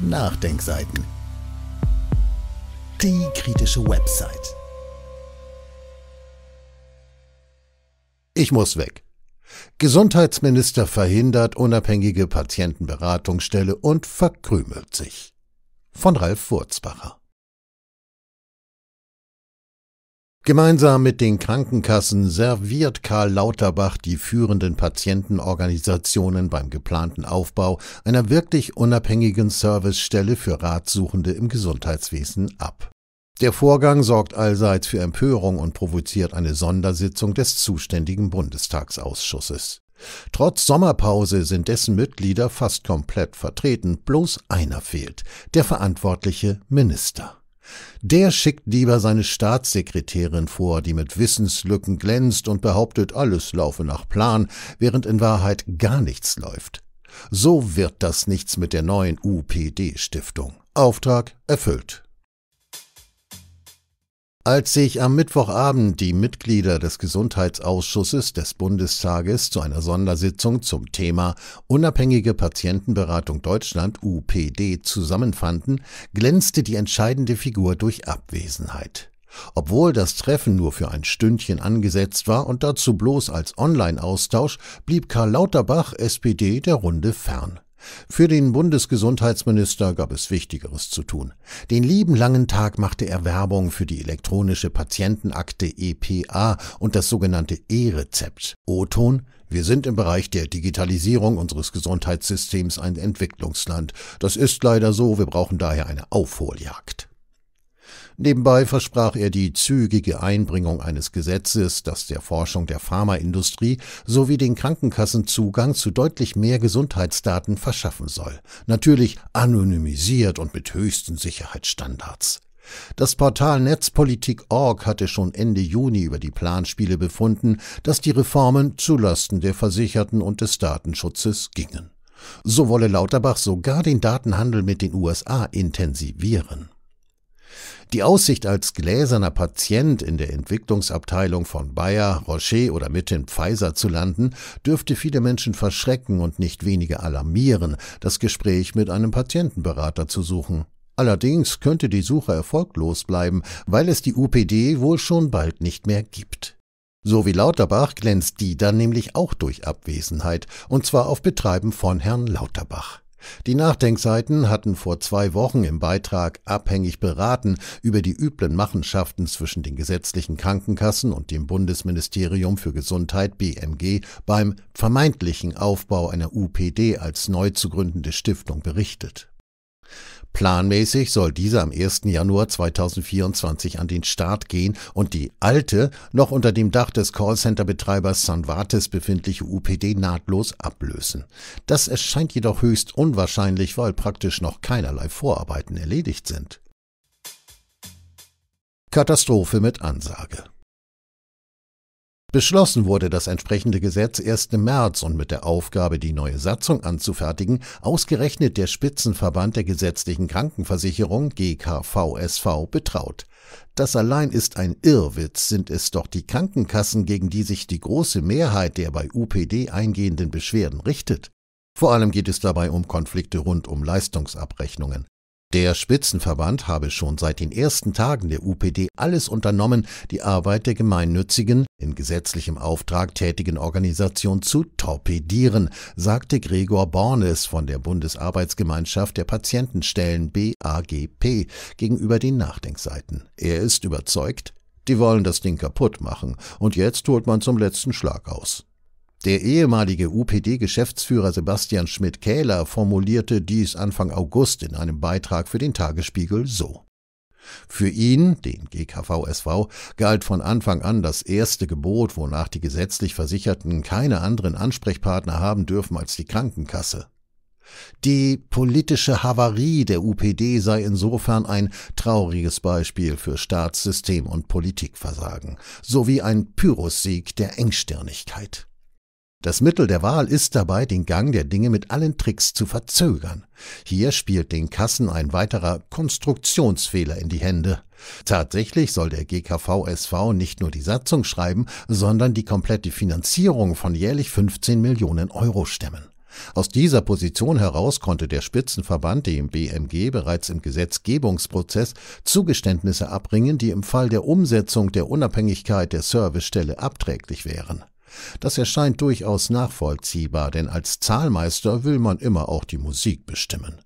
Nachdenkseiten. Die kritische Website. Ich muss weg. Gesundheitsminister verhindert unabhängige Patientenberatungsstelle und verkrümelt sich. Von Ralf Wurzbacher. Gemeinsam mit den Krankenkassen serviert Karl Lauterbach die führenden Patientenorganisationen beim geplanten Aufbau einer wirklich unabhängigen Servicestelle für Ratsuchende im Gesundheitswesen ab. Der Vorgang sorgt allseits für Empörung und provoziert eine Sondersitzung des zuständigen Bundestagsausschusses. Trotz Sommerpause sind dessen Mitglieder fast komplett vertreten, bloß einer fehlt, der verantwortliche Minister. Der schickt lieber seine Staatssekretärin vor, die mit Wissenslücken glänzt und behauptet, alles laufe nach Plan, während in Wahrheit gar nichts läuft. So wird das nichts mit der neuen UPD-Stiftung. Auftrag erfüllt. Als sich am Mittwochabend die Mitglieder des Gesundheitsausschusses des Bundestages zu einer Sondersitzung zum Thema Unabhängige Patientenberatung Deutschland UPD zusammenfanden, glänzte die entscheidende Figur durch Abwesenheit. Obwohl das Treffen nur für ein Stündchen angesetzt war und dazu bloß als Online-Austausch, blieb Karl Lauterbach, SPD, der Runde fern. Für den Bundesgesundheitsminister gab es Wichtigeres zu tun. Den lieben langen Tag machte er Werbung für die elektronische Patientenakte EPA und das sogenannte E-Rezept. O-Ton, wir sind im Bereich der Digitalisierung unseres Gesundheitssystems ein Entwicklungsland. Das ist leider so, wir brauchen daher eine Aufholjagd. Nebenbei versprach er die zügige Einbringung eines Gesetzes, das der Forschung der Pharmaindustrie sowie den Krankenkassen Zugang zu deutlich mehr Gesundheitsdaten verschaffen soll. Natürlich anonymisiert und mit höchsten Sicherheitsstandards. Das Portal Netzpolitik.org hatte schon Ende Juni über die Planspiele befunden, dass die Reformen zulasten der Versicherten und des Datenschutzes gingen. So wolle Lauterbach sogar den Datenhandel mit den USA intensivieren. Die Aussicht als gläserner Patient in der Entwicklungsabteilung von Bayer, Rocher oder mithin Pfizer zu landen, dürfte viele Menschen verschrecken und nicht weniger alarmieren, das Gespräch mit einem Patientenberater zu suchen. Allerdings könnte die Suche erfolglos bleiben, weil es die UPD wohl schon bald nicht mehr gibt. So wie Lauterbach glänzt die dann nämlich auch durch Abwesenheit, und zwar auf Betreiben von Herrn Lauterbach. Die Nachdenkseiten hatten vor zwei Wochen im Beitrag abhängig beraten über die üblen Machenschaften zwischen den gesetzlichen Krankenkassen und dem Bundesministerium für Gesundheit BMG beim vermeintlichen Aufbau einer UPD als neu zu gründende Stiftung berichtet. Planmäßig soll diese am 1. Januar 2024 an den Start gehen und die alte, noch unter dem Dach des Callcenter-Betreibers Sanvates befindliche UPD nahtlos ablösen. Das erscheint jedoch höchst unwahrscheinlich, weil praktisch noch keinerlei Vorarbeiten erledigt sind. Katastrophe mit Ansage. Beschlossen wurde das entsprechende Gesetz erst im März und mit der Aufgabe, die neue Satzung anzufertigen, ausgerechnet der Spitzenverband der gesetzlichen Krankenversicherung GKVSV betraut. Das allein ist ein Irrwitz, sind es doch die Krankenkassen, gegen die sich die große Mehrheit der bei UPD eingehenden Beschwerden richtet. Vor allem geht es dabei um Konflikte rund um Leistungsabrechnungen. Der Spitzenverband habe schon seit den ersten Tagen der UPD alles unternommen, die Arbeit der gemeinnützigen, in gesetzlichem Auftrag tätigen Organisation zu torpedieren, sagte Gregor Bornes von der Bundesarbeitsgemeinschaft der Patientenstellen BAGP gegenüber den Nachdenkseiten. Er ist überzeugt, die wollen das Ding kaputt machen, und jetzt holt man zum letzten Schlag aus. Der ehemalige UPD-Geschäftsführer Sebastian Schmidt-Kähler formulierte dies Anfang August in einem Beitrag für den Tagesspiegel so. Für ihn, den GKVSV, galt von Anfang an das erste Gebot, wonach die gesetzlich Versicherten keine anderen Ansprechpartner haben dürfen als die Krankenkasse. Die politische Havarie der UPD sei insofern ein trauriges Beispiel für Staatssystem und Politikversagen sowie ein Pyrrhussieg der Engstirnigkeit. Das Mittel der Wahl ist dabei, den Gang der Dinge mit allen Tricks zu verzögern. Hier spielt den Kassen ein weiterer Konstruktionsfehler in die Hände. Tatsächlich soll der GKV-SV nicht nur die Satzung schreiben, sondern die komplette Finanzierung von jährlich 15 Millionen Euro stemmen. Aus dieser Position heraus konnte der Spitzenverband dem BMG bereits im Gesetzgebungsprozess Zugeständnisse abbringen, die im Fall der Umsetzung der Unabhängigkeit der Servicestelle abträglich wären. Das erscheint durchaus nachvollziehbar, denn als Zahlmeister will man immer auch die Musik bestimmen.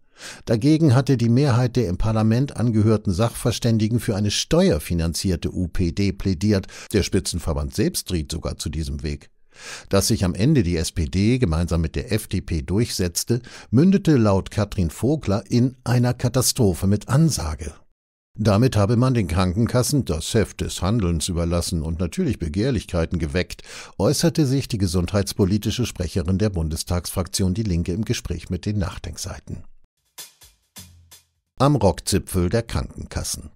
Dagegen hatte die Mehrheit der im Parlament angehörten Sachverständigen für eine steuerfinanzierte UPD plädiert, der Spitzenverband selbst riet sogar zu diesem Weg. Dass sich am Ende die SPD gemeinsam mit der FDP durchsetzte, mündete laut Katrin Vogler in einer Katastrophe mit Ansage. Damit habe man den Krankenkassen das Heft des Handelns überlassen und natürlich Begehrlichkeiten geweckt, äußerte sich die gesundheitspolitische Sprecherin der Bundestagsfraktion Die Linke im Gespräch mit den Nachdenkseiten. Am Rockzipfel der Krankenkassen.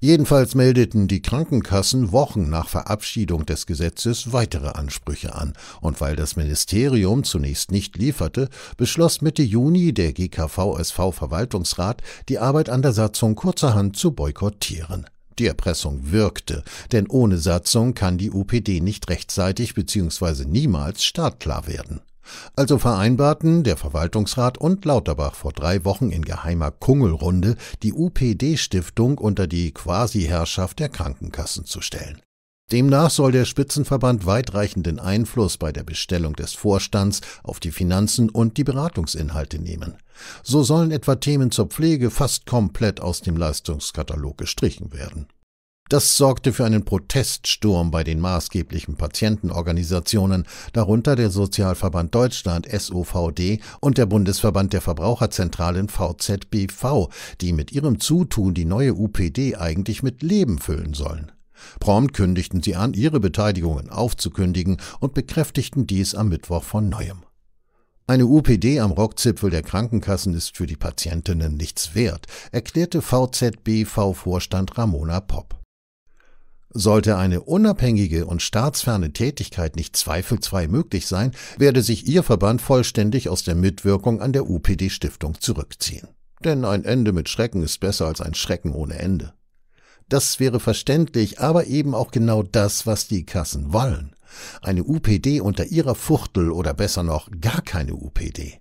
Jedenfalls meldeten die Krankenkassen Wochen nach Verabschiedung des Gesetzes weitere Ansprüche an, und weil das Ministerium zunächst nicht lieferte, beschloss Mitte Juni der GKVSV Verwaltungsrat, die Arbeit an der Satzung kurzerhand zu boykottieren. Die Erpressung wirkte, denn ohne Satzung kann die UPD nicht rechtzeitig bzw. niemals startklar werden. Also vereinbarten der Verwaltungsrat und Lauterbach vor drei Wochen in geheimer Kungelrunde die UPD-Stiftung unter die Quasi-Herrschaft der Krankenkassen zu stellen. Demnach soll der Spitzenverband weitreichenden Einfluss bei der Bestellung des Vorstands auf die Finanzen und die Beratungsinhalte nehmen. So sollen etwa Themen zur Pflege fast komplett aus dem Leistungskatalog gestrichen werden. Das sorgte für einen Proteststurm bei den maßgeblichen Patientenorganisationen, darunter der Sozialverband Deutschland SOVD und der Bundesverband der Verbraucherzentralen VZBV, die mit ihrem Zutun die neue UPD eigentlich mit Leben füllen sollen. Prompt kündigten sie an, ihre Beteiligungen aufzukündigen und bekräftigten dies am Mittwoch von neuem. Eine UPD am Rockzipfel der Krankenkassen ist für die Patientinnen nichts wert, erklärte VZBV-Vorstand Ramona Popp. Sollte eine unabhängige und staatsferne Tätigkeit nicht zweifelsfrei möglich sein, werde sich Ihr Verband vollständig aus der Mitwirkung an der UPD-Stiftung zurückziehen. Denn ein Ende mit Schrecken ist besser als ein Schrecken ohne Ende. Das wäre verständlich, aber eben auch genau das, was die Kassen wollen. Eine UPD unter ihrer Fuchtel oder besser noch gar keine UPD.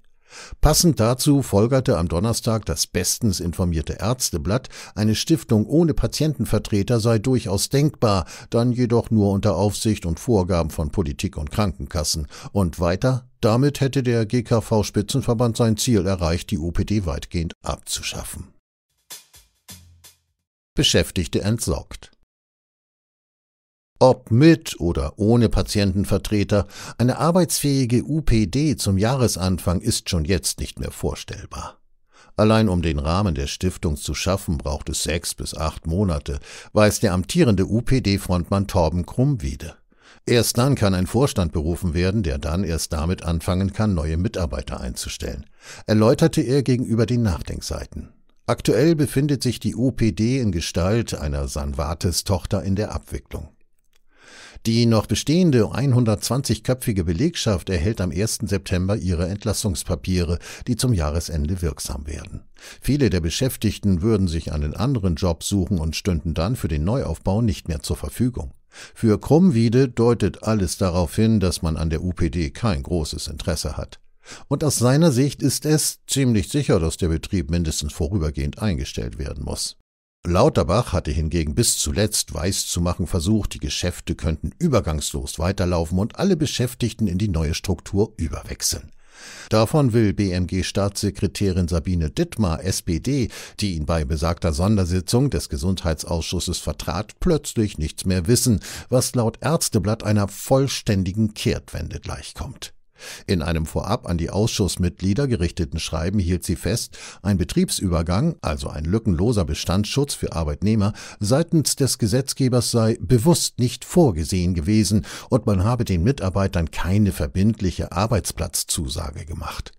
Passend dazu folgerte am Donnerstag das bestens informierte Ärzteblatt, eine Stiftung ohne Patientenvertreter sei durchaus denkbar, dann jedoch nur unter Aufsicht und Vorgaben von Politik und Krankenkassen. Und weiter, damit hätte der GKV-Spitzenverband sein Ziel erreicht, die OPD weitgehend abzuschaffen. Beschäftigte entsorgt. Ob mit oder ohne Patientenvertreter, eine arbeitsfähige UPD zum Jahresanfang ist schon jetzt nicht mehr vorstellbar. Allein um den Rahmen der Stiftung zu schaffen, braucht es sechs bis acht Monate, weiß der amtierende UPD-Frontmann Torben Krummwiede. Erst dann kann ein Vorstand berufen werden, der dann erst damit anfangen kann, neue Mitarbeiter einzustellen, erläuterte er gegenüber den Nachdenkseiten. Aktuell befindet sich die UPD in Gestalt einer Sanvates-Tochter in der Abwicklung. Die noch bestehende 120-köpfige Belegschaft erhält am 1. September ihre Entlassungspapiere, die zum Jahresende wirksam werden. Viele der Beschäftigten würden sich einen anderen Job suchen und stünden dann für den Neuaufbau nicht mehr zur Verfügung. Für Krummwiede deutet alles darauf hin, dass man an der UPD kein großes Interesse hat. Und aus seiner Sicht ist es ziemlich sicher, dass der Betrieb mindestens vorübergehend eingestellt werden muss. Lauterbach hatte hingegen bis zuletzt weiß zu machen versucht, die Geschäfte könnten übergangslos weiterlaufen und alle Beschäftigten in die neue Struktur überwechseln. Davon will BMG-Staatssekretärin Sabine Dittmar, SPD, die ihn bei besagter Sondersitzung des Gesundheitsausschusses vertrat, plötzlich nichts mehr wissen, was laut Ärzteblatt einer vollständigen Kehrtwende gleichkommt. In einem vorab an die Ausschussmitglieder gerichteten Schreiben hielt sie fest, ein Betriebsübergang, also ein lückenloser Bestandsschutz für Arbeitnehmer, seitens des Gesetzgebers sei bewusst nicht vorgesehen gewesen und man habe den Mitarbeitern keine verbindliche Arbeitsplatzzusage gemacht.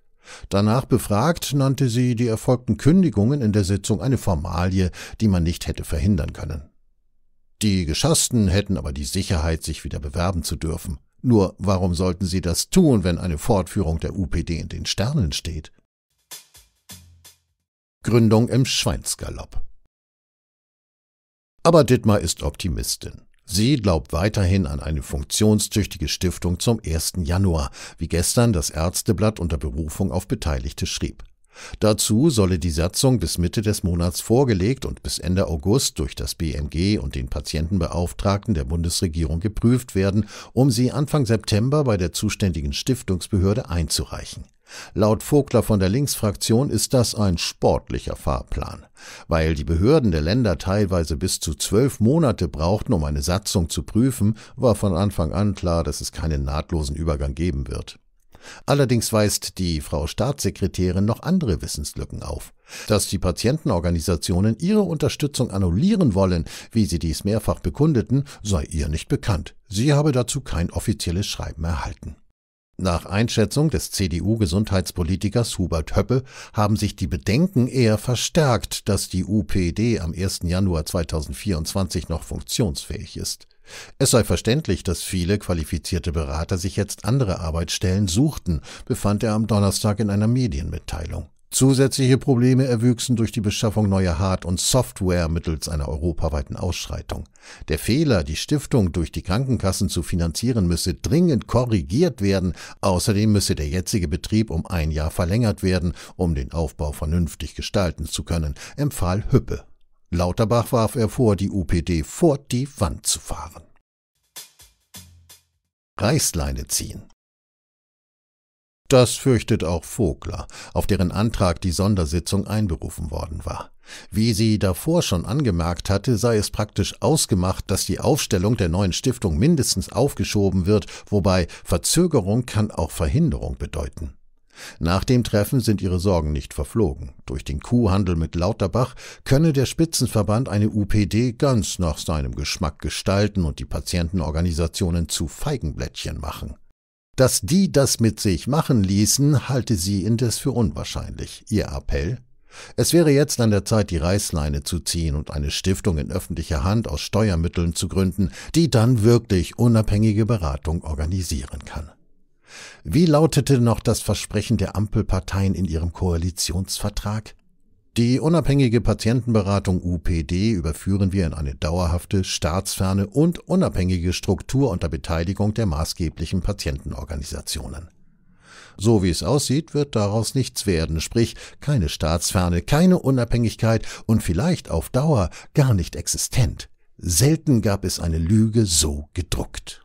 Danach befragt, nannte sie die erfolgten Kündigungen in der Sitzung eine Formalie, die man nicht hätte verhindern können. Die Geschassten hätten aber die Sicherheit, sich wieder bewerben zu dürfen. Nur warum sollten sie das tun, wenn eine Fortführung der UPD in den Sternen steht? Gründung im Schweinsgalopp Aber Dittmar ist Optimistin. Sie glaubt weiterhin an eine funktionstüchtige Stiftung zum 1. Januar, wie gestern das Ärzteblatt unter Berufung auf Beteiligte schrieb. Dazu solle die Satzung bis Mitte des Monats vorgelegt und bis Ende August durch das BMG und den Patientenbeauftragten der Bundesregierung geprüft werden, um sie Anfang September bei der zuständigen Stiftungsbehörde einzureichen. Laut Vogler von der Linksfraktion ist das ein sportlicher Fahrplan. Weil die Behörden der Länder teilweise bis zu zwölf Monate brauchten, um eine Satzung zu prüfen, war von Anfang an klar, dass es keinen nahtlosen Übergang geben wird. Allerdings weist die Frau Staatssekretärin noch andere Wissenslücken auf. Dass die Patientenorganisationen ihre Unterstützung annullieren wollen, wie sie dies mehrfach bekundeten, sei ihr nicht bekannt. Sie habe dazu kein offizielles Schreiben erhalten. Nach Einschätzung des CDU-Gesundheitspolitikers Hubert Höppe haben sich die Bedenken eher verstärkt, dass die UPD am 1. Januar 2024 noch funktionsfähig ist. Es sei verständlich, dass viele qualifizierte Berater sich jetzt andere Arbeitsstellen suchten, befand er am Donnerstag in einer Medienmitteilung. Zusätzliche Probleme erwüchsen durch die Beschaffung neuer Hard- und Software mittels einer europaweiten Ausschreitung. Der Fehler, die Stiftung durch die Krankenkassen zu finanzieren, müsse dringend korrigiert werden. Außerdem müsse der jetzige Betrieb um ein Jahr verlängert werden, um den Aufbau vernünftig gestalten zu können, empfahl Hüppe. Lauterbach warf er vor, die UPD vor die Wand zu fahren. Reißleine ziehen. Das fürchtet auch Vogler, auf deren Antrag die Sondersitzung einberufen worden war. Wie sie davor schon angemerkt hatte, sei es praktisch ausgemacht, dass die Aufstellung der neuen Stiftung mindestens aufgeschoben wird, wobei Verzögerung kann auch Verhinderung bedeuten. Nach dem Treffen sind ihre Sorgen nicht verflogen. Durch den Kuhhandel mit Lauterbach könne der Spitzenverband eine UPD ganz nach seinem Geschmack gestalten und die Patientenorganisationen zu Feigenblättchen machen. Dass die das mit sich machen ließen, halte sie indes für unwahrscheinlich. Ihr Appell? Es wäre jetzt an der Zeit, die Reißleine zu ziehen und eine Stiftung in öffentlicher Hand aus Steuermitteln zu gründen, die dann wirklich unabhängige Beratung organisieren kann. Wie lautete noch das Versprechen der Ampelparteien in ihrem Koalitionsvertrag? Die unabhängige Patientenberatung UPD überführen wir in eine dauerhafte, staatsferne und unabhängige Struktur unter Beteiligung der maßgeblichen Patientenorganisationen. So wie es aussieht, wird daraus nichts werden, sprich keine Staatsferne, keine Unabhängigkeit und vielleicht auf Dauer gar nicht existent. Selten gab es eine Lüge so gedruckt.